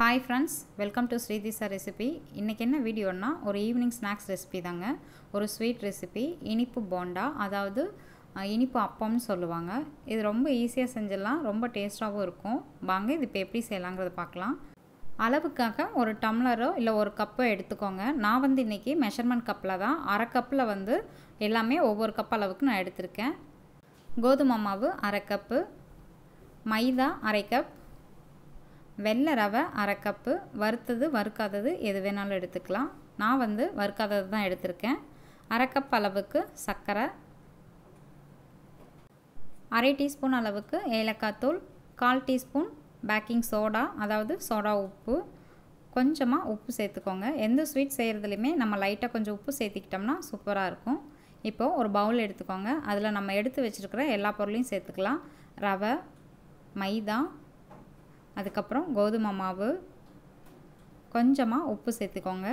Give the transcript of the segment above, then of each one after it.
hi friends welcome to Sridisha recipe இன்றைக்கி என்ன வீடியோன்னா ஒரு ஈவினிங் ஸ்நாக்ஸ் ரெசிபி தாங்க ஒரு ஸ்வீட் ரெசிபி இனிப்பு போண்டா அதாவது இனிப்பு அப்பம்னு சொல்லுவாங்க இது ரொம்ப ஈஸியாக செஞ்சிடலாம் ரொம்ப டேஸ்ட்டாகவும் இருக்கும் வாங்க இது இப்போ எப்படி செய்யலாங்கிறத பார்க்கலாம் அளவுக்காக ஒரு டம்ளரோ இல்லை ஒரு கப்போ எடுத்துக்கோங்க நான் வந்து இன்றைக்கி மெஷர்மெண்ட் கப்பில் தான் அரை கப்பில் வந்து எல்லாமே ஒவ்வொரு கப் அளவுக்கு நான் எடுத்திருக்கேன் கோதுமை மாவு அரை கப்பு மைதா அரை கப் வெள்ளை ரவை அரை கப்பு வறுத்தது வறுக்காதது எது வேணாலும் எடுத்துக்கலாம் நான் வந்து வறுக்காதது தான் எடுத்திருக்கேன் அரை கப் அளவுக்கு சர்க்கரை அரை டீஸ்பூன் அளவுக்கு ஏலக்காய் தூள் கால் டீஸ்பூன் பேக்கிங் சோடா அதாவது சோடா உப்பு கொஞ்சமாக உப்பு சேர்த்துக்கோங்க எந்த ஸ்வீட் செய்கிறதுலையுமே நம்ம லைட்டாக கொஞ்சம் உப்பு சேர்த்துக்கிட்டோம்னா சூப்பராக இருக்கும் இப்போது ஒரு பவுல் எடுத்துக்கோங்க அதில் நம்ம எடுத்து வச்சுருக்கிற எல்லா பொருளையும் சேர்த்துக்கலாம் ரவை மைதா அதுக்கப்புறம் கோதுமை மாவு கொஞ்சமாக உப்பு சேர்த்துக்கோங்க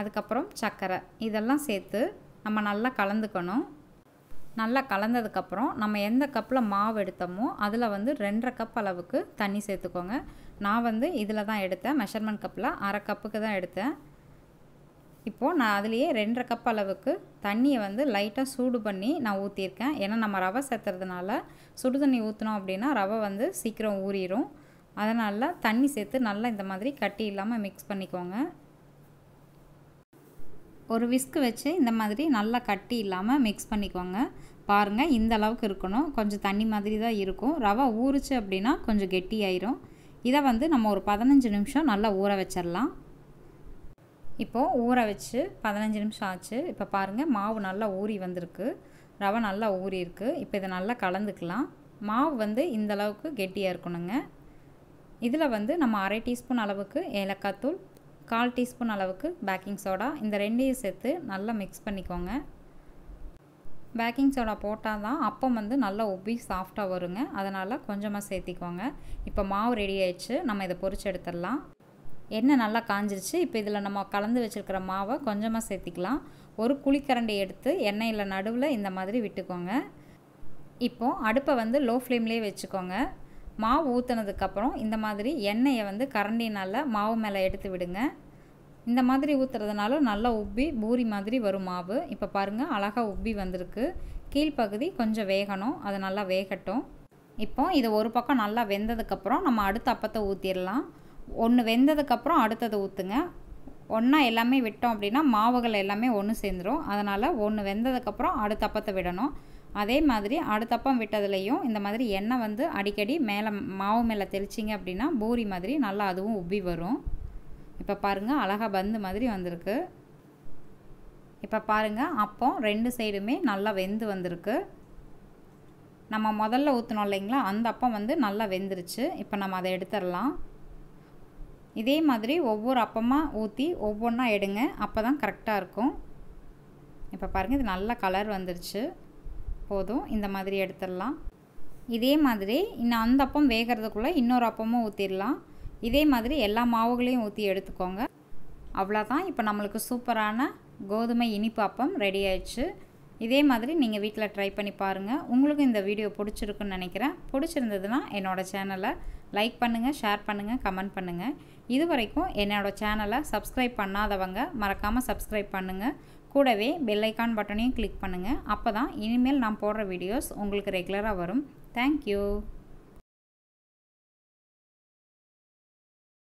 அதுக்கப்புறம் சர்க்கரை இதெல்லாம் சேர்த்து நம்ம நல்லா கலந்துக்கணும் நல்லா கலந்ததுக்கப்புறம் நம்ம எந்த கப்பில் மாவு எடுத்தோமோ அதில் வந்து ரெண்டரை கப் அளவுக்கு தண்ணி சேர்த்துக்கோங்க நான் வந்து இதில் தான் எடுத்தேன் மெஷர்மெண்ட் கப்பில் அரை கப்புக்கு தான் எடுத்தேன் இப்போது நான் அதுலேயே ரெண்டரை கப் அளவுக்கு தண்ணியை வந்து லைட்டாக சூடு பண்ணி நான் ஊற்றியிருக்கேன் ஏன்னா நம்ம ரவை சேர்த்துறதுனால சுடு தண்ணி ஊற்றினோம் அப்படின்னா ரவை வந்து சீக்கிரம் ஊறிடும் அதனால் தண்ணி சேர்த்து நல்லா இந்த மாதிரி கட்டி இல்லாமல் மிக்ஸ் பண்ணிக்கோங்க ஒரு விஸ்க்கு வச்சு இந்த மாதிரி நல்லா கட்டி இல்லாமல் மிக்ஸ் பண்ணிக்கோங்க பாருங்கள் இந்த அளவுக்கு இருக்கணும் கொஞ்சம் தண்ணி மாதிரி தான் இருக்கும் ரவை ஊறுச்சு அப்படின்னா கொஞ்சம் கெட்டியாயிரும் இதை வந்து நம்ம ஒரு பதினஞ்சு நிமிஷம் நல்லா ஊற வச்சிடலாம் இப்போது ஊற வச்சு பதினஞ்சு நிமிஷம் ஆச்சு இப்போ பாருங்கள் மாவு நல்லா ஊறி வந்திருக்கு ரவை நல்லா ஊறி இருக்குது இப்போ இதை நல்லா கலந்துக்கலாம் மாவு வந்து இந்தளவுக்கு கெட்டியாக இருக்கணுங்க இதில் வந்து நம்ம அரை டீஸ்பூன் அளவுக்கு ஏலக்காய் தூள் கால் டீஸ்பூன் அளவுக்கு பேக்கிங் சோடா இந்த ரெண்டையும் சேர்த்து நல்லா மிக்ஸ் பண்ணிக்கோங்க பேக்கிங் சோடா போட்டால் தான் அப்பம் வந்து நல்லா உப்பி சாஃப்டாக வருங்க அதனால் கொஞ்சமாக சேர்த்திக்கோங்க இப்போ மாவு ரெடி ஆயிடுச்சு நம்ம இதை பொறிச்சு எடுத்துடலாம் எண்ணெய் நல்லா காஞ்சிருச்சு இப்போ இதில் நம்ம கலந்து வச்சுருக்கிற மாவை கொஞ்சமாக சேர்த்திக்கலாம் ஒரு குழிக்கரண்டி எடுத்து எண்ணெயில் நடுவில் இந்த மாதிரி விட்டுக்கோங்க இப்போது அடுப்பை வந்து லோ ஃப்ளேம்லேயே வச்சுக்கோங்க மாவு ஊற்றுனதுக்கப்புறம் இந்த மாதிரி எண்ணெயை வந்து கரண்டினால் மாவு மேலே எடுத்து விடுங்க இந்த மாதிரி ஊற்றுறதுனால நல்லா உப்பி பூரி மாதிரி வரும் மாவு இப்போ பாருங்கள் அழகாக உப்பி வந்திருக்கு கீழ்ப்பகுதி கொஞ்சம் வேகணும் அதை நல்லா வேகட்டும் இப்போ இதை ஒரு பக்கம் நல்லா வெந்ததுக்கப்புறம் நம்ம அடுத்த அப்பத்தை ஊற்றிடலாம் ஒன்று வெந்ததுக்கப்புறம் அடுத்தது ஊற்றுங்க ஒன்றா எல்லாமே விட்டோம் அப்படின்னா மாவுகள் எல்லாமே ஒன்று சேர்ந்துடும் அதனால் ஒன்று வெந்ததுக்கப்புறம் அடுத்த அப்பத்தை விடணும் அதே மாதிரி அடுத்தப்பம் விட்டதுலேயும் இந்த மாதிரி எண்ணெய் வந்து அடிக்கடி மேலே மாவு மேலே தெளிச்சிங்க அப்படின்னா பூரி மாதிரி நல்லா அதுவும் உப்பி வரும் இப்போ பாருங்கள் அழகாக பந்து மாதிரி வந்திருக்கு இப்போ பாருங்கள் அப்போ ரெண்டு சைடுமே நல்லா வெந்து வந்திருக்கு நம்ம முதல்ல ஊற்றினோம் இல்லைங்களா அந்த அப்பம் வந்து நல்லா வெந்துருச்சு இப்போ நம்ம அதை எடுத்துடலாம் இதே மாதிரி ஒவ்வொரு அப்பமாக ஊற்றி ஒவ்வொன்றா எடுங்க அப்போ தான் கரெக்டாக இருக்கும் இப்போ பாருங்கள் இது நல்ல கலர் வந்துருச்சு போதும் இந்த மாதிரி எடுத்துடலாம் இதே மாதிரி இன்னும் அந்த அப்பம் வேகிறதுக்குள்ளே இன்னொரு அப்பமும் ஊற்றிடலாம் இதே மாதிரி எல்லா மாவுகளையும் ஊற்றி எடுத்துக்கோங்க அவ்வளோதான் இப்போ நம்மளுக்கு சூப்பரான கோதுமை இனிப்பு அப்பம் ரெடி ஆயிடுச்சு இதே மாதிரி நீங்கள் வீட்டில் ட்ரை பண்ணி பாருங்கள் உங்களுக்கும் இந்த வீடியோ பிடிச்சிருக்குன்னு நினைக்கிறேன் பிடிச்சிருந்ததுன்னா என்னோடய சேனலை லைக் பண்ணுங்கள் ஷேர் பண்ணுங்கள் கமெண்ட் பண்ணுங்கள் இது வரைக்கும் என்னோடய சேனலை சப்ஸ்கிரைப் பண்ணாதவங்க மறக்காமல் சப்ஸ்கிரைப் பண்ணுங்கள் கூடவே பெல்லைக்கான் பட்டனையும் கிளிக் பண்ணுங்கள் அப்போ தான் இனிமேல் நான் போடுற வீடியோஸ் உங்களுக்கு ரெகுலராக வரும் தேங்க்யூ